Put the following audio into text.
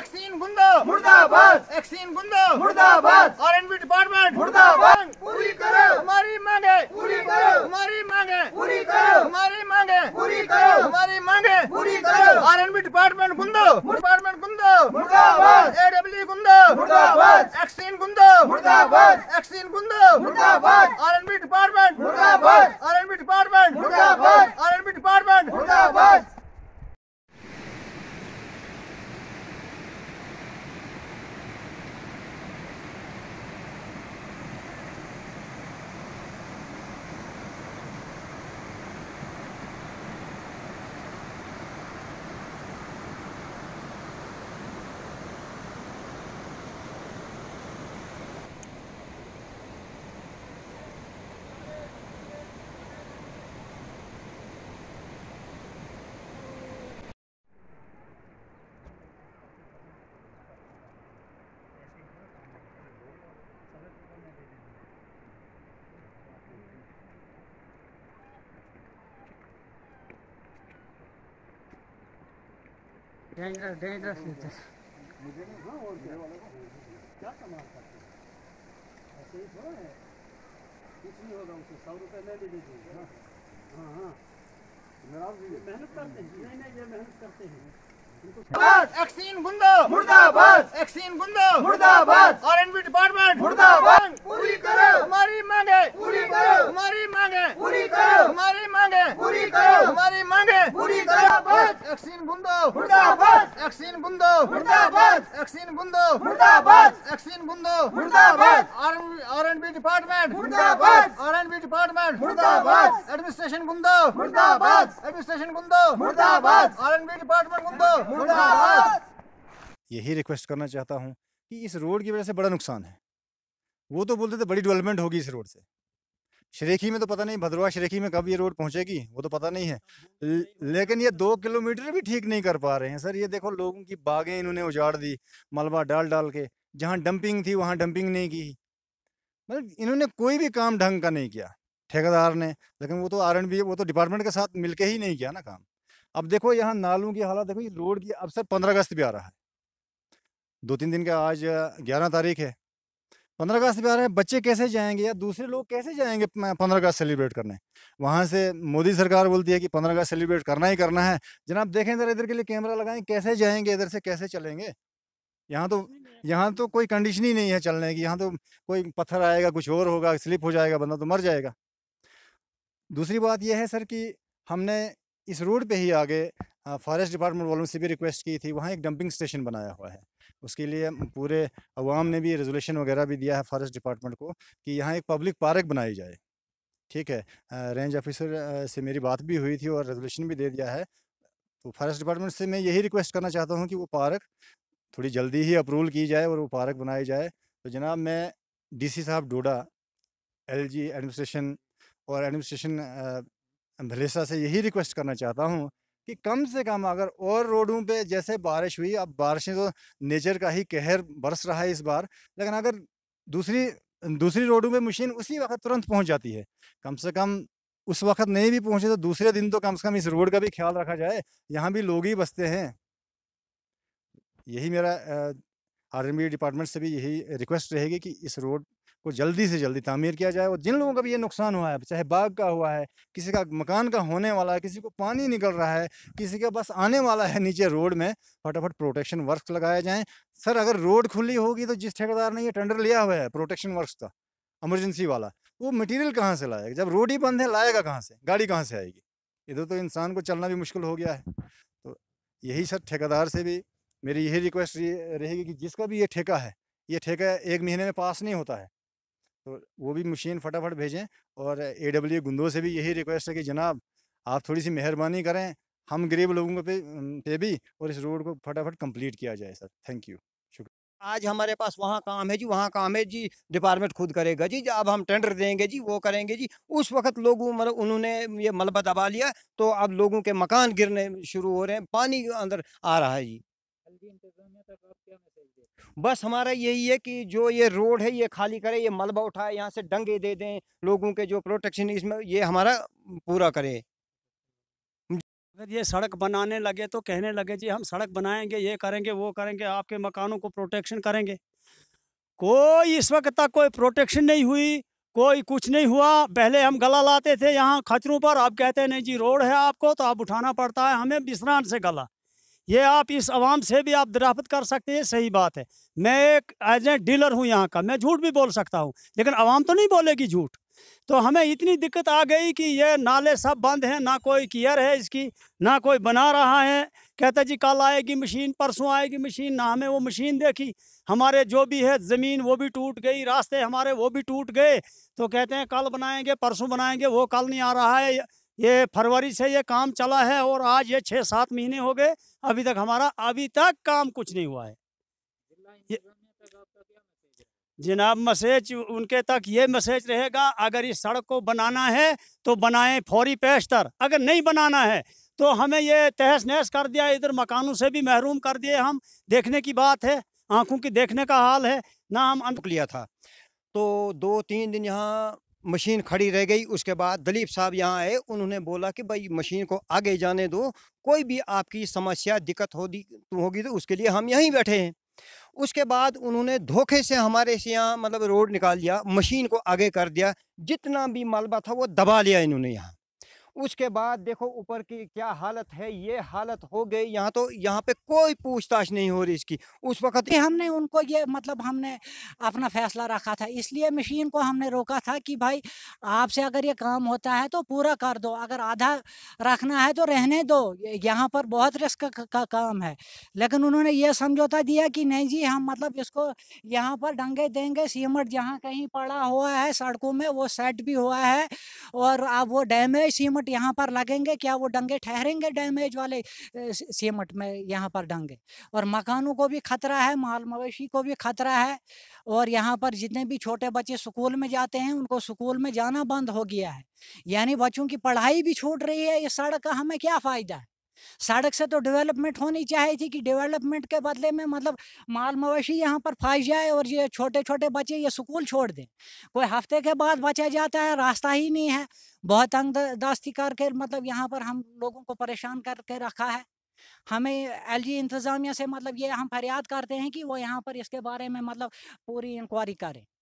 एक्सीन गुंडा मुर्दाबाद एक्सीन गुंडा मुर्दाबाद आर एंड बी डिपार्टमेंट मुर्दाबाद पूरी करो हमारी मांगे पूरी करो हमारी मांगे पूरी करो हमारी मांगे पूरी करो हमारी मांगे पूरी करो आर एंड बी डिपार्टमेंट गुंडा डिपार्टमेंट गुंडा मुर्दाबाद एडब्ल्यू गुंडा मुर्दाबाद वैक्सीन गुंडा मुर्दाबाद वैक्सीन गुंडा मुर्दाबाद R and B dangerous dangerous मुझे नहीं और क्या क्या कमाल करते हैं ऐसे ही थोड़ा है कुछ नहीं होगा उसे सौ रुपये ले हाँ हाँ मेहनत करते हैं नहीं नहीं ये मेहनत करते हैं एक्सीन गुंडो मुर्दाबाद एक्सीन गुंडो मुर्दाबाद आर एन बी डिपार्टमेंट मुर्दाबाद एक्सीन बुंदो मुर्दाबाद एक्सीन बुंदो मुर्दाबाद एक्सीन बुंदो मुर्दाबाद एक्सीन बुंदो मुर्दाबाद बी डिपार्टमेंट मुर्दाबाद बी डिपार्टमेंट मुर्दाबाद एडमिनिस्ट्रेशन बुंदो मुर्दाबाद एडमिनिस्ट्रेशन बुंदो मुर्दाबाद बी डिपार्टमेंट बुंदो मुर्दाबाद यही रिक्वेस्ट करना चाहता हूँ कि इस रोड की वजह से बड़ा नुकसान है वो तो बोलते थे बड़ी डेवलपमेंट होगी इस रोड से श्रेखी में तो पता नहीं भद्रवा श्रेखी में कब ये रोड पहुंचेगी वो तो पता नहीं है हाँ, लेकिन ये दो किलोमीटर भी ठीक नहीं कर पा रहे हैं सर ये देखो लोगों की बागें इन्होंने उजाड़ दी मलबा डाल डाल के जहाँ डंपिंग थी वहाँ डंपिंग नहीं की मतलब इन्होंने कोई भी काम ढंग का नहीं किया ठेकेदार ने लेकिन वो तो आर एंड वो तो डिपार्टमेंट के साथ मिलके ही नहीं किया ना काम अब देखो यहाँ नालों की हालत देखो ये रोड की अब सर पंद्रह अगस्त भी आ रहा है दो तीन दिन का आज ग्यारह तारीख है पंद्रह अगस्त आ रहे हैं बच्चे कैसे जाएंगे या दूसरे लोग कैसे जाएंगे पंद्रह अगस्त सेलिब्रेट करने वहाँ से मोदी सरकार बोलती है कि पंद्रह अगस्त सेलिब्रेट करना ही करना है जनाब देखें जरा इधर के लिए कैमरा लगाएं कैसे जाएंगे इधर से कैसे चलेंगे यहाँ तो यहाँ तो कोई कंडीशन ही नहीं है चलने की यहाँ तो कोई पत्थर आएगा कुछ और होगा स्लिप हो जाएगा बंदा तो मर जाएगा दूसरी बात यह है सर कि हमने इस रोड पर ही आगे फॉरेस्ट डिपार्टमेंट वालों से भी रिक्वेस्ट की थी वहाँ एक डंपिंग स्टेशन बनाया हुआ है उसके लिए पूरे अवाम ने भी रेजोल्यूशन वगैरह भी दिया है फॉरेस्ट डिपार्टमेंट को कि यहाँ एक पब्लिक पार्क बनाई जाए ठीक है रेंज ऑफिसर से मेरी बात भी हुई थी और रेजोल्यूशन भी दे दिया है तो फॉरेस्ट डिपार्टमेंट से मैं यही रिक्वेस्ट करना चाहता हूँ कि वो पार्क थोड़ी जल्दी ही अप्रूवल की जाए और वो पार्क बनाई जाए तो जनाब मैं डीसी साहब डोडा एलजी एडमिनिस्ट्रेशन और एडमिनिस्ट्रेशन भलेसा से यही रिक्वेस्ट करना चाहता हूँ कि कम से कम अगर और रोडों पे जैसे बारिश हुई अब बारिशें तो नेचर का ही कहर बरस रहा है इस बार लेकिन अगर दूसरी दूसरी रोडों पे मशीन उसी वक्त तुरंत पहुंच जाती है कम से कम उस वक्त नहीं भी पहुंचे तो दूसरे दिन तो कम से कम इस रोड का भी ख्याल रखा जाए यहाँ भी लोग ही बसते हैं यही मेरा आर डिपार्टमेंट से भी यही रिक्वेस्ट रहेगी कि इस रोड को जल्दी से जल्दी तामीर किया जाए और जिन लोगों का भी ये नुकसान हुआ है चाहे बाग का हुआ है किसी का मकान का होने वाला है किसी को पानी निकल रहा है किसी का बस आने वाला है नीचे रोड में फटाफट प्रोटेक्शन वर्क लगाए जाएँ सर अगर रोड खुली होगी तो जिस ठेकेदार ने ये टेंडर लिया हुआ है प्रोटेक्शन वर्क का एमरजेंसी वाला वो मटेरियल कहाँ से लाएगा जब रोड ही बंद है लाएगा कहाँ से गाड़ी कहाँ से आएगी इधर तो इंसान को चलना भी मुश्किल हो गया है तो यही सर ठेकेदार से भी मेरी यही रिक्वेस्ट रहेगी कि जिसका भी ये ठेका है ये ठेका एक महीने में पास नहीं होता है तो वो भी मशीन फटाफट भेजें और ए डब्ल्यू गुंदो से भी यही रिक्वेस्ट है कि जनाब आप थोड़ी सी मेहरबानी करें हम गरीब लोगों पे पे भी और इस रोड को फटाफट कंप्लीट किया जाए सर थैंक यू शुक्रिया आज हमारे पास वहाँ काम है जी वहाँ काम है जी डिपार्टमेंट खुद करेगा जी अब हम टेंडर देंगे जी वो करेंगे जी उस वक्त लोगों मतलब उन्होंने ये मलबा दबा लिया तो अब लोगों के मकान गिरने शुरू हो रहे हैं पानी अंदर आ रहा है जी बस हमारा यही है कि जो ये रोड है ये खाली करें ये मलबा उठाए यहाँ से डंगे दे दें लोगों के जो प्रोटेक्शन इसमें ये हमारा पूरा करे अगर ये सड़क बनाने लगे तो कहने लगे जी हम सड़क बनाएंगे ये करेंगे वो करेंगे आपके मकानों को प्रोटेक्शन करेंगे कोई इस वक्त तक कोई प्रोटेक्शन नहीं हुई कोई कुछ नहीं हुआ पहले हम गला लाते थे यहाँ खचरों पर आप कहते नहीं जी रोड है आपको तो आप उठाना पड़ता है हमें विश्राम से गला ये आप इस आवाम से भी आप दराफत कर सकते हैं सही बात है मैं एक एज ए डीलर हूँ यहाँ का मैं झूठ भी बोल सकता हूँ लेकिन आवाम तो नहीं बोलेगी झूठ तो हमें इतनी दिक्कत आ गई कि ये नाले सब बंद हैं ना कोई कीयर है इसकी ना कोई बना रहा है कहता जी कल आएगी मशीन परसों आएगी मशीन ना हमें वो मशीन देखी हमारे जो भी है ज़मीन वो भी टूट गई रास्ते हमारे वो भी टूट गए तो कहते हैं कल बनाएंगे परसों बनाएंगे वो कल नहीं आ रहा है ये फरवरी से ये काम चला है और आज ये छः सात महीने हो गए अभी तक हमारा अभी तक काम कुछ नहीं हुआ है जनाब मैसेज उनके तक ये मैसेज रहेगा अगर इस सड़क को बनाना है तो बनाएं फौरी पेशतर अगर नहीं बनाना है तो हमें ये तहस नहस कर दिया इधर मकानों से भी महरूम कर दिए हम देखने की बात है आंखों की देखने का हाल है ना हम अंत लिया था तो दो तीन दिन यहाँ मशीन खड़ी रह गई उसके बाद दलीप साहब यहाँ आए उन्होंने बोला कि भाई मशीन को आगे जाने दो कोई भी आपकी समस्या दिक्कत होगी होगी तो उसके लिए हम यहीं बैठे हैं उसके बाद उन्होंने धोखे से हमारे से यहाँ मतलब रोड निकाल दिया मशीन को आगे कर दिया जितना भी मालबा था वो दबा लिया इन्होंने यहाँ उसके बाद देखो ऊपर की क्या हालत है ये हालत हो गई यहाँ तो यहाँ पे कोई पूछताछ नहीं हो रही इसकी उस वक्त हमने उनको ये मतलब हमने अपना फैसला रखा था इसलिए मशीन को हमने रोका था कि भाई आपसे अगर ये काम होता है तो पूरा कर दो अगर आधा रखना है तो रहने दो यहाँ पर बहुत रिस्क का, का काम है लेकिन उन्होंने ये समझौता दिया कि नहीं जी हम मतलब इसको यहाँ पर डंगे देंगे सीमट जहाँ कहीं पड़ा हुआ है सड़कों में वो सेट भी हुआ है और अब वो डैमेज सीमट सीमट यहाँ पर लगेंगे क्या वो डंगे ठहरेंगे डैमेज वाले सीमट में यहाँ पर डंगे और मकानों को भी खतरा है माल मवेशी को भी खतरा है और यहाँ पर जितने भी छोटे बच्चे स्कूल में जाते हैं उनको स्कूल में जाना बंद हो गया है यानी बच्चों की पढ़ाई भी छूट रही है ये सड़क का हमें क्या फ़ायदा है सड़क से तो डेवलपमेंट होनी चाहिए थी कि डेवलपमेंट के बदले में मतलब माल मवेशी यहाँ पर फंस जाए और ये छोटे छोटे बच्चे ये स्कूल छोड़ दें कोई हफ्ते के बाद बचा जाता है रास्ता ही नहीं है बहुत दस्ती करके मतलब यहाँ पर हम लोगों को परेशान करके रखा है हमें एल जी इंतज़ामिया से मतलब ये हम फरियाद करते हैं कि वो यहाँ पर इसके बारे में मतलब पूरी इंक्वायरी करें